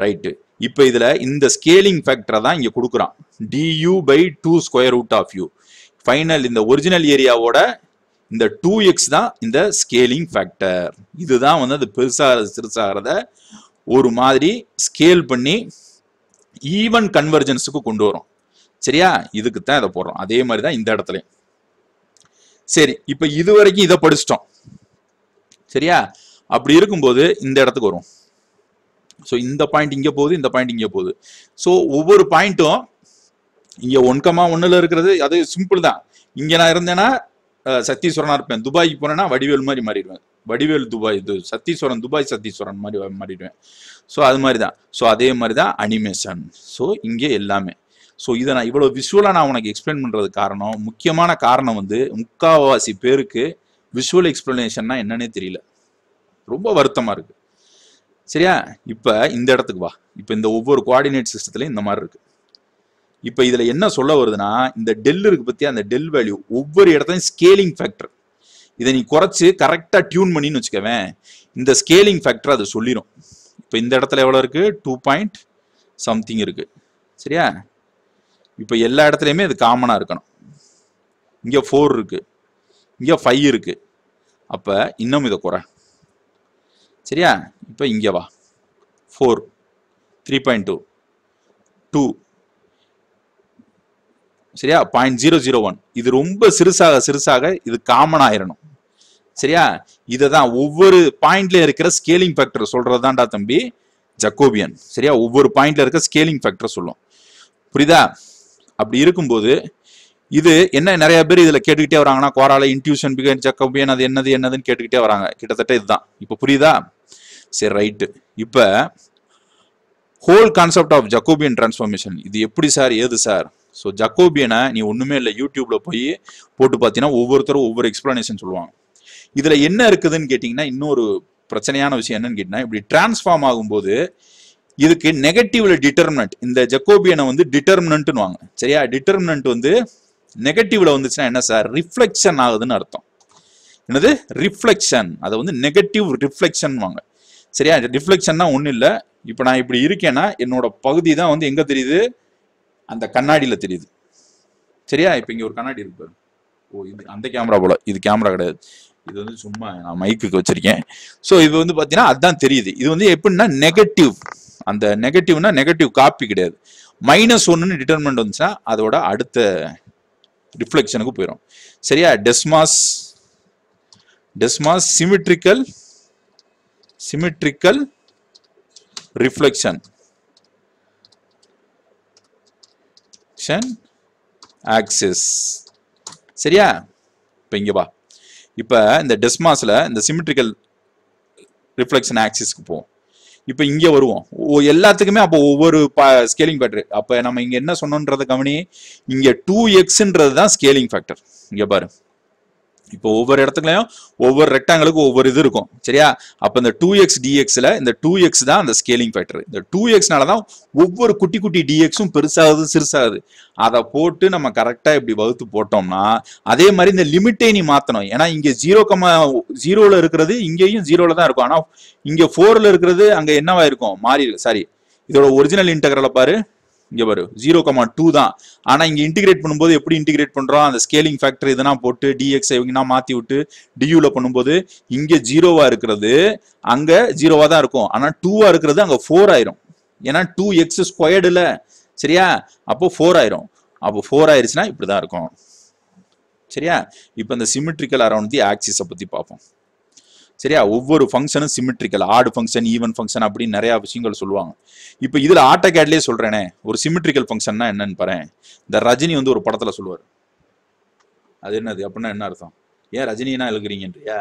ரைட்டு இப்போ இதில் இந்த ஸ்கேலிங் ஃபேக்டரை தான் இங்கே கொடுக்குறான் டியூ by two square root of U final இந்த ஒரிஜினல் ஏரியாவோட இந்த டூ எக்ஸ் தான் இந்த ஸ்கேலிங் ஃபேக்டர் இதுதான் வந்து அது பெருசாக சிறுசாகிறத ஒரு மாதிரி ஸ்கேல் பண்ணி ஈவன் கன்வர்ஜன்ஸுக்கு கொண்டு வரும் சரியா இதுக்கு தான் இதை போடுறோம் அதே மாதிரி தான் இந்த இடத்துலையும் சரி இப்போ இது வரைக்கும் இதை படிச்சிட்டோம் சரியா அப்படி இருக்கும்போது இந்த இடத்துக்கு வரும் ஸோ இந்த பாயிண்ட் இங்கே போகுது இந்த பாயிண்ட் இங்கே போகுது ஸோ ஒவ்வொரு பாயிண்ட்டும் இங்கே ஒன்கமா ஒன்றில் இருக்கிறது அது சிம்பிள் தான் இங்கே நான் இருந்தேன்னா சத்தீஸ்வரனாக இருப்பேன் துபாய்க்கு போனேன்னா வடிவேல் மாதிரி மாறிடுவேன் வடிவேல் துபாய் இது சத்தீஸ்வரன் துபாய் சத்தீஸ்வரன் மாதிரி மாறிடுவேன் ஸோ அது மாதிரி தான் ஸோ அதே மாதிரி தான் அனிமேஷன் ஸோ இங்கே எல்லாமே ஸோ இதை நான் இவ்வளோ விஷுவலாக நான் உனக்கு எக்ஸ்பிளைன் பண்ணுறது காரணம் முக்கியமான காரணம் வந்து முக்காவாசி பேருக்கு விஷுவல் எக்ஸ்பிளனேஷன்னா என்னன்னே தெரியல ரொம்ப வருத்தமாக இருக்குது சரியா இப்போ இந்த இடத்துக்கு வா இப்போ இந்த ஒவ்வொரு கோஆர்டினேட் சிஸ்டத்துலையும் இந்த மாதிரி இருக்குது இப்போ இதில் என்ன சொல்ல வருதுன்னா இந்த டெல் இருக்கு பற்றி அந்த டெல் வேல்யூ ஒவ்வொரு இடத்துலையும் ஸ்கேலிங் ஃபேக்டர் இதை நீ குறைச்சி கரெக்டாக டியூன் பண்ணின்னு வச்சுக்கவேன் இந்த ஸ்கேலிங் ஃபேக்டர் அது சொல்லிடும் இப்போ இந்த இடத்துல எவ்வளோ இருக்குது டூ பாயிண்ட் சம்திங் இருக்குது சரியா இப்போ எல்லா இடத்துலையுமே இது காமனாக இருக்கணும் இங்கே ஃபோர் இருக்குது இங்கே ஃபைவ் இருக்குது அப்போ இன்னும் இதை குறை சரியா இப்போ இங்கே வா four three point two two சரியா பாயிண்ட் ஜீரோ ஜீரோ ஒன் இது ரொம்ப சிறுசாக சிறுசாக இது காமன் ஆயிடணும் சரியா இதை தான் ஒவ்வொரு பாயிண்ட்ல இருக்கிற ஸ்கேலிங் ஃபேக்டர் சொல்றது தான்டா தம்பி ஜக்கோபியன் சரியா ஒவ்வொரு பாயிண்ட்ல இருக்க ஸ்கேலிங் ஃபேக்டர் சொல்லும் புரியுதா அப்படி இருக்கும்போது இது என்ன நிறைய பேர் இதுல கேட்டுக்கிட்டே வராங்கன்னா கோரால இன்ட்யூஷன் பிகன் ஜக்கோபியன் அது என்னது என்னதுன்னு கேட்டுக்கிட்டே வராங்க கிட்டத்தட்ட இதுதான் இப்போ புரியுதா சரி ரைட்டு இப்போ whole concept of Jacobian transformation இது எப்படி சார் ஏது சார் ஸோ ஜக்கோபியனை நீ ஒன்றுமே இல்லை யூடியூப்பில் போய் போட்டு பார்த்தீங்கன்னா ஒவ்வொருத்தரும் ஒவ்வொரு எக்ஸ்பிளனேஷன் சொல்லுவாங்க இதில் என்ன இருக்குதுன்னு கேட்டிங்கன்னா இன்னொரு பிரச்சனையான விஷயம் என்னன்னு கேட்டிங்கன்னா இப்படி டிரான்ஸ்ஃபார்ம் ஆகும்போது இதுக்கு நெகட்டிவ்ல டிட்டர்மினன்ட் இந்த ஜக்கோபியனை வந்து டிட்டர்மினன்ட்னு வாங்க சரியா டிட்டர்மினன்ட் வந்து நெகட்டிவ்ல வந்துச்சுன்னா என்ன சார் ரிஃப்ளெக்ஷன் ஆகுதுன்னு அர்த்தம் என்னது ரிஃப்ளெக்ஷன் அதை வந்து நெகட்டிவ் ரிஃப்ளெக்ஷன் வாங்க சரியா ரிஃப்ளெக்ஷன்னா ஒன்றும் இல்லை இப்போ நான் இப்படி இருக்கேன்னா என்னோட பகுதி தான் வந்து எங்கே தெரியுது அந்த கண்ணாடியில் தெரியுது சரியா இப்போ இங்கே ஒரு கண்ணாடி இருக்கு ஓ இது அந்த கேமரா போல இது கேமரா கிடையாது இது வந்து சும்மா நான் மைக்குக்கு வச்சிருக்கேன் ஸோ இது வந்து பார்த்தீங்கன்னா அதுதான் தெரியுது இது வந்து எப்படின்னா நெகட்டிவ் அந்த நெகட்டிவ்னா நெகட்டிவ் காப்பி கிடையாது மைனஸ் ஒன்றுன்னு டிட்டர்மெண்ட் வந்துச்சுன்னா அதோட அடுத்த ரிஃப்ளெக்ஷனுக்கு போயிடும் சரியா Desmos Desmos symmetrical symmetrical reflection axis சரியா இப்போ இங்கே வா இப்போ இந்த டெஸ்மாஸ்ல இந்த சிமிட்ரிக்கல் ரிஃப்ளெக்ஷன் ஆக்சிஸ்க்கு போவோம் இப்போ இங்கே வருவோம் எல்லாத்துக்குமே அப்போ ஒவ்வொரு ஸ்கேலிங் ஃபேக்டர் அப்போ நம்ம இங்கே என்ன சொன்னோன்றத கவனி இங்கே டூ எக்ஸுன்றது தான் ஸ்கேலிங் ஃபேக்டர் இங்கே பாரு இப்போ ஒவ்வொரு இடத்துலையும் ஒவ்வொரு ரெக்டாங்களுக்கும் ஒவ்வொரு இது இருக்கும் சரியா அப்போ இந்த டூ எக்ஸ் டிஎக்ஸில் இந்த டூ எக்ஸ் தான் அந்த ஸ்கேலிங் ஃபேக்டர் இந்த டூ எக்ஸ்னால தான் ஒவ்வொரு குட்டி குட்டி டிஎக்ஸும் பெருசாகுது சிறுசாகுது அதை போட்டு நம்ம கரெக்டாக இப்படி வகுத்து போட்டோம்னா அதே மாதிரி இந்த லிமிட்டை நீ மாற்றணும் ஏன்னா இங்கே ஜீரோ கம்ம ஜீரோவில் இருக்கிறது இங்கேயும் ஜீரோவில் தான் இருக்கும் ஆனால் இங்கே ஃபோரில் இருக்கிறது அங்கே என்னவா இருக்கும் மாறி சாரி இதோட ஒரிஜினல் இன்டகரலை பாரு இங்க பாரு ஜீரோ கமா டூ தான் ஆனா இங்க இன்டிகிரேட் பண்ணும்போது எப்படி இன்டிகிரேட் பண்றோம் அந்த ஸ்கேலிங் ஃபேக்டர் இதனா போட்டு டிஎக்ஸ் இவங்கன்னா மாத்தி விட்டு டியூல பண்ணும்போது இங்க ஜீரோவா இருக்கிறது அங்க ஜீரோவா தான் இருக்கும் ஆனா டூவா இருக்கிறது அங்க ஃபோர் ஆயிரும் ஏன்னா டூ எக்ஸ் ஸ்கொயர்டுல சரியா அப்போ ஃபோர் ஆயிரும் அப்போ ஃபோர் ஆயிருச்சுன்னா இப்படிதான் இருக்கும் சரியா இப்போ இந்த சிமெட்ரிக்கல் அரௌண்ட் தி ஆக்சிஸை பற்றி பார்ப்போம் சரியா ஒவ்வொரு ஃபங்க்ஷனும் symmetrical odd function even function அப்படின்னு நிறையா விஷயங்கள் சொல்லுவாங்க இப்போ இதில் ஆட்டோகேட்லேயே சொல்கிறேனே ஒரு சிமிட்ரிக்கல் ஃபங்க்ஷன்னா என்னன்னு பாருன் இந்த ரஜினி வந்து ஒரு படத்தில் சொல்லுவார் அது என்னது அப்படின்னா என்ன அர்த்தம் ஏன் ரஜினினா எழுகிறீங்கன்றியா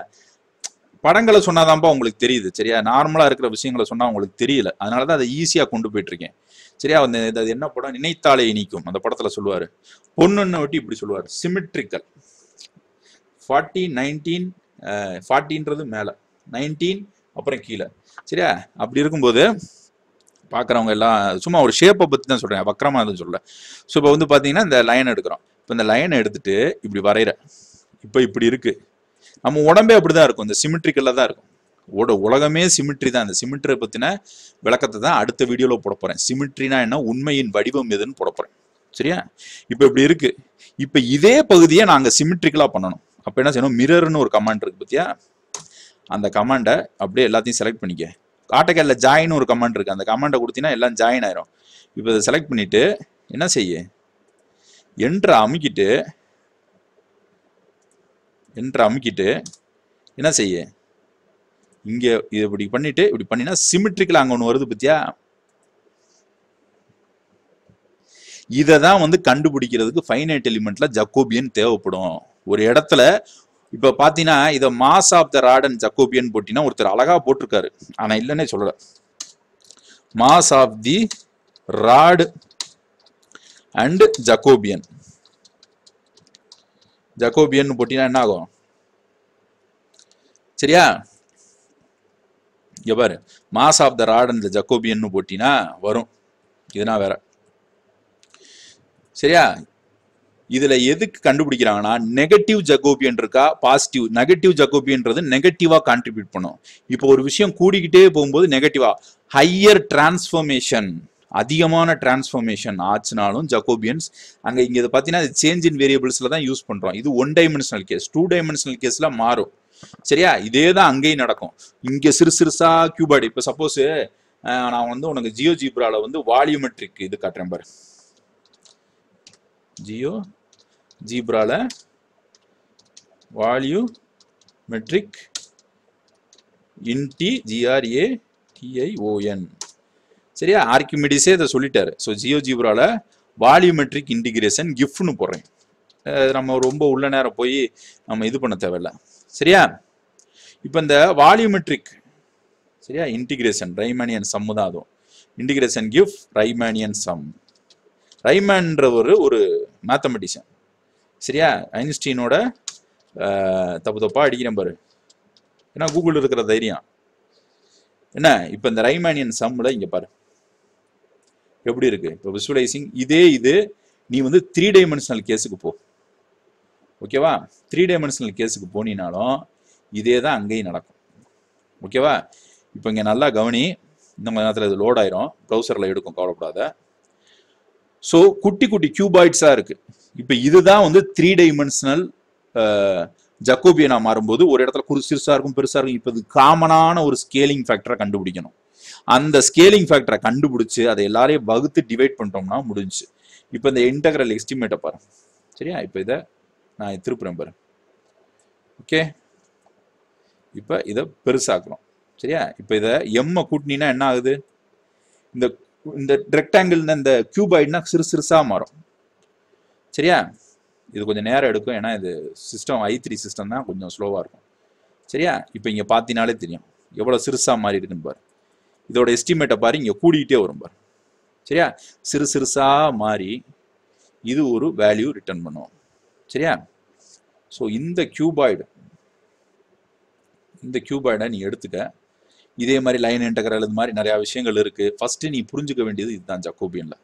படங்களை சொன்னாதான்ப்பா உங்களுக்கு தெரியுது சரியா நார்மலாக இருக்கிற விஷயங்களை சொன்னால் உங்களுக்கு தெரியல அதனால தான் அதை ஈஸியாக கொண்டு போயிட்டுருக்கேன் சரியா அந்த அது என்ன படம் நினைத்தாலே இனிக்கும் அந்த படத்தில் சொல்லுவார் பொண்ணுன்னு வட்டி இப்படி சொல்லுவார் சிமிட்ரிக்கல் ஃபார்ட்டி நைன்டீன் ஃபார்ட்டின்றது மேலே நைன்டீன் அப்புறம் கீழே சரியா அப்படி இருக்கும்போது பார்க்குறவங்க எல்லாம் சும்மா ஒரு ஷேப்பை பற்றி தான் சொல்கிறேன் வக்கரமாக தான் சொல்லலை ஸோ இப்போ வந்து பார்த்தீங்கன்னா இந்த லைன் எடுக்கிறோம் இப்போ இந்த லைனை எடுத்துட்டு இப்படி வரைகிற இப்போ இப்படி இருக்குது நம்ம உடம்பே அப்படி தான் இருக்கும் இந்த சிமெட்ரிக்கலில் தான் இருக்கும் ஓட உலகமே சிமிட்ரி தான் அந்த சிமிட்ரியை பற்றின விளக்கத்தை தான் அடுத்த வீடியோவில் போட போகிறேன் சிமிட்ரினா என்ன உண்மையின் வடிவம் எதுன்னு போட போகிறேன் சரியா இப்போ இப்படி இருக்குது இப்போ இதே பகுதியை நாங்கள் சிமிட்ரிக்கலாக பண்ணணும் அப்போ என்ன செய்யணும் மிரர்னு ஒரு கமாண்ட் இருக்குது பார்த்தியா அந்த கமாண்டை அப்படியே எல்லாத்தையும் செலக்ட் பண்ணிக்க காட்டக்கல்ல ஜாயின்னு ஒரு கமாண்ட் இருக்குது அந்த கமாண்டை கொடுத்தீங்கன்னா எல்லாம் ஜாயின் ஆயிரும் இப்போ இதை செலக்ட் பண்ணிவிட்டு என்ன செய்ய என்ட்ரை அமுக்கிட்டு என்ற அமுக்கிட்டு என்ன செய்ய இங்கே இது இப்படி பண்ணிவிட்டு இப்படி பண்ணினா சிமிட்ரிக்கில் அங்கே ஒன்று வருது பத்தியா இதை தான் வந்து கண்டுபிடிக்கிறதுக்கு ஃபைனைட் எலிமெண்ட்டில் ஜக்கோபியன் தேவைப்படும் ஒரு இடத்துல இப்ப பாத்தீங்கன்னா இதை mass of the rod and Jacobian போட்டினா ஒருத்தர் அழகா போட்டிருக்காரு ஆனா இல்லைன்னே சொல்லல mass of the rod and Jacobian Jacobian போட்டினா என்ன ஆகும் சரியா இங்க பாரு mass of the rod and Jacobian போட்டினா வரும் இதுனா வேற சரியா இதுல எதுக்கு கண்டுபிடிக்கிறாங்கன்னா நெகட்டிவ் ஜகோபியன் இருக்கா பாசிட்டிவ் நெகட்டிவ் ஜகோபியன்றது நெகட்டிவா கான்ட்ரிபியூட் பண்ணும் இப்போ ஒரு விஷயம் கூடிக்கிட்டே போகும்போது நெகட்டிவா ஹையர் டிரான்ஸ்ஃபர்மேஷன் அதிகமான டிரான்ஸ்ஃபர்மேஷன் ஆச்சுனாலும் ஜக்கோபியன்ஸ் அங்கே இங்கே இதை பார்த்தீங்கன்னா சேஞ்ச் இன் வேரியபிள்ஸ்ல தான் யூஸ் பண்ணுறோம் இது one dimensional case two dimensional கேஸ்ல மாறும் சரியா இதே தான் அங்கேயும் நடக்கும் இங்கே சிறு சிறுசா கியூபாடு இப்போ சப்போஸ் நான் வந்து உனக்கு ஜியோ ஜிப்ரால வந்து வால்யூமெட்ரிக் இது காட்டுறேன் பாரு ஜியோ ஜீப்ரால volumetric integration சரியா ஆர்கிமிடிஸே இதை சொல்லிட்டாரு ஸோ ஜியோ ஜீப்ரால வால்யூமெட்ரிக் இன்டிகிரேஷன் கிஃப்ட்னு போடுறேன் நம்ம ரொம்ப உள்ள நேரம் போய் நம்ம இது பண்ண தேவையில்ல சரியா இப்போ இந்த வால்யூமெட்ரிக் சரியா இன்டிகிரேஷன் ரைமேனியன் சம்மு தான் அதுவும் இன்டிகிரேஷன் கிஃப்ட் ரைமேனியன் சம் ஒரு ஒரு மேத்தமெட்டிஷியன் சரியா ஐன்ஸ்டீனோட தப்பு தப்பாக அடிக்கிறேன் பாரு ஏன்னா கூகுள் இருக்கிற தைரியம் என்ன இப்போ இந்த ரைமானியன் சம்மில் இங்கே பாரு எப்படி இருக்கு இப்போ விசுவலைசிங் இதே இது நீ வந்து த்ரீ டைமென்ஷனல் கேஸுக்கு போ ஓகேவா த்ரீ டைமென்ஷனல் கேஸுக்கு போனீனாலும் இதே தான் அங்கேயும் நடக்கும் ஓகேவா இப்போ இங்கே நல்லா கவனி இந்த மாதிரி நேரத்தில் இது லோட் ஆயிரும் ப்ரௌசரில் எடுக்கும் கவலைப்படாத ஸோ குட்டி குட்டி கியூபாய்ட்ஸாக இருக்குது இப்போ இதுதான் வந்து த்ரீ டைமென்ஷனல் ஜக்கோபியனா மாறும்போது ஒரு இடத்துல குறு சிறுசா இருக்கும் பெருசா இருக்கும் இப்போ இது காமனான ஒரு ஸ்கேலிங் ஃபேக்டரை கண்டுபிடிக்கணும் அந்த ஸ்கேலிங் ஃபேக்டரை கண்டுபிடிச்சு அதை எல்லாரையும் வகுத்து டிவைட் பண்ணிட்டோம்னா முடிஞ்சு இப்போ இந்த இன்டகிரல் எஸ்டிமேட்டை பாரு சரியா இப்போ இதை நான் திருப்புறேன் பாரு ஓகே இப்போ இதை பெருசாக்குறோம் சரியா இப்போ இதை எம்மை கூட்டினா என்ன ஆகுது இந்த இந்த ரெக்டாங்கிள் இந்த கியூபாய்டுனா சிறு சிறுசாக மாறும் சரியா இது கொஞ்சம் நேரம் எடுக்கும் ஏன்னா இது சிஸ்டம் ஐ த்ரீ சிஸ்டம் தான் கொஞ்சம் ஸ்லோவாக இருக்கும் சரியா இப்போ இங்கே பார்த்தினாலே தெரியும் எவ்வளோ சிறுசாக மாறி இருக்குன்னு பாரு இதோட எஸ்டிமேட்டை பாரு இங்கே கூடிக்கிட்டே வரும் பாரு சரியா சிறு சிறுசாக மாறி இது ஒரு வேல்யூ ரிட்டர்ன் பண்ணுவோம் சரியா ஸோ இந்த கியூபாய்டு இந்த கியூபாய்டை நீ எடுத்துக்க இதே மாதிரி லைன் இன்டகரல் இது மாதிரி நிறையா விஷயங்கள் இருக்குது ஃபஸ்ட்டு நீ புரிஞ்சுக்க வேண்டியது இதுதான் ஜக்கோபியனில்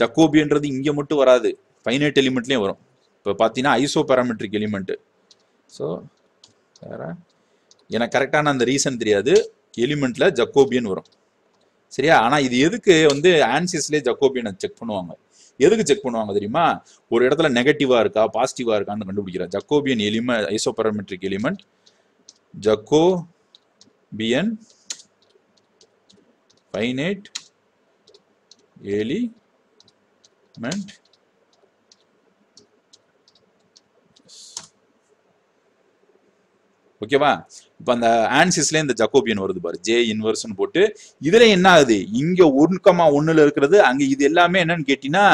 ஜக்கோபியன்றது இங்கே மட்டும் வராது ஃபைனைட் எலிமெண்ட்லேயும் வரும் இப்போ பார்த்தீங்கன்னா ஐசோ பேராமெட்ரிக் எலிமெண்ட்டு ஸோ வேற எனக்கு கரெக்டான அந்த ரீசன் தெரியாது எலிமெண்ட்டில் ஜக்கோபியன் வரும் சரியா ஆனால் இது எதுக்கு வந்து ஆன்சிஸ்லேயே ஜக்கோபியனை செக் பண்ணுவாங்க எதுக்கு செக் பண்ணுவாங்க தெரியுமா ஒரு இடத்துல நெகட்டிவாக இருக்கா பாசிட்டிவாக இருக்கான்னு கண்டுபிடிக்கிறார் Jacobian element isoparametric element பியன் ஃபைனைட் எலிமெண்ட் ஓகேவா இப்போ அந்த ஆன்சிஸ்ல இந்த ஜக்கோபியன் வருது பாரு ஜே இன்வர்ஸ்னு போட்டு இதுல என்ன ஆகுது இங்க ஒன்றுக்கமா ஒண்ணுல இருக்கிறது அங்க இது எல்லாமே என்னன்னு கேட்டீங்கன்னா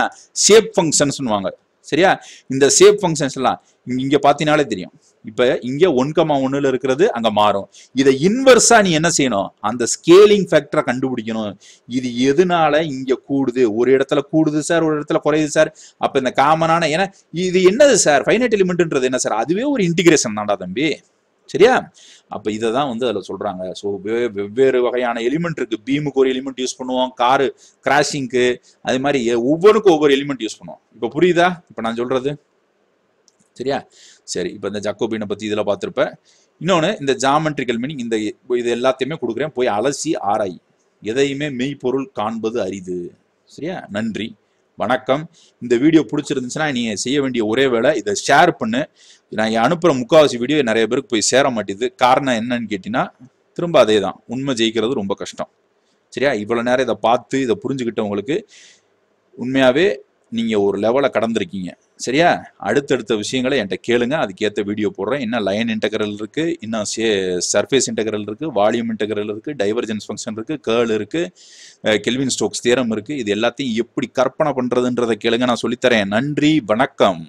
ஷேப் ஃபங்க்ஷன்ஸ்னுவாங்க சரியா இந்த ஷேப் ஃபங்க்ஷன்ஸ் எல்லாம் இங்க பாத்தீங்கனாலே தெரியும் இப்ப இங்க ஒன்கமா ஒண்ணுல இருக்கிறது அங்க மாறும் இதை இன்வர்ஸா நீ என்ன செய்யணும் அந்த ஸ்கேலிங் ஃபேக்டரை கண்டுபிடிக்கணும் இது எதனால இங்க கூடுது ஒரு இடத்துல கூடுது சார் ஒரு இடத்துல குறையுது சார் அப்ப இந்த காமனான ஏன்னா இது என்னது சார் ஃபைனட் எலிமெண்ட்ன்றது என்ன சார் அதுவே ஒரு இன்டிகிரேஷன் தான்டா தம்பி சரியா அப்ப இதை தான் வந்து அதுல சொல்றாங்க ஸோ வெவ்வேறு வகையான எலிமெண்ட் இருக்கு பீமுக்கு ஒரு எலிமெண்ட் யூஸ் பண்ணுவோம் காரு கிராஷிங்க்கு அது மாதிரி ஒவ்வொருக்கும் ஒவ்வொரு எலிமெண்ட் யூஸ் பண்ணுவோம் இப்போ புரியுதா இப்ப நான் சொல்றது சரியா சரி இப்போ இந்த ஜக்கோபீனை பற்றி இதெல்லாம் பார்த்துருப்பேன் இன்னொன்று இந்த ஜாமெட்ரிக்கல் மீனிங் இந்த இது எல்லாத்தையுமே கொடுக்குறேன் போய் அலசி ஆராய் எதையுமே மெய்ப்பொருள் காண்பது அரிது சரியா நன்றி வணக்கம் இந்த வீடியோ பிடிச்சிருந்துச்சுன்னா நீங்கள் செய்ய வேண்டிய ஒரே வேலை இதை ஷேர் பண்ணு நான் அனுப்புகிற முக்கால்வாசி வீடியோ நிறைய பேருக்கு போய் சேர மாட்டேது காரணம் என்னன்னு கேட்டீங்கன்னா திரும்ப அதே தான் உண்மை ஜெயிக்கிறது ரொம்ப கஷ்டம் சரியா இவ்வளோ நேரம் இதை பார்த்து இதை புரிஞ்சுக்கிட்டவங்களுக்கு உண்மையாகவே நீங்கள் ஒரு லெவலை கடந்திருக்கீங்க சரியா அடுத்தடுத்த விஷயங்களை என்கிட்ட கேளுங்க அதுக்கேற்ற வீடியோ போடுறேன் இன்னும் லைன் இன்டகரல் இருக்குது இன்னும் சே சர்ஃபேஸ் இன்டகரல் இருக்குது வால்யூம் இன்டகரல் இருக்குது டைவர்ஜென்ஸ் ஃபங்க்ஷன் இருக்குது கேர்ள் இருக்குது கெல்வின் ஸ்டோக்ஸ் தேரம் இருக்குது இது எல்லாத்தையும் எப்படி கற்பனை பண்ணுறதுன்றதை கேளுங்க நான் சொல்லித்தரேன் நன்றி வணக்கம்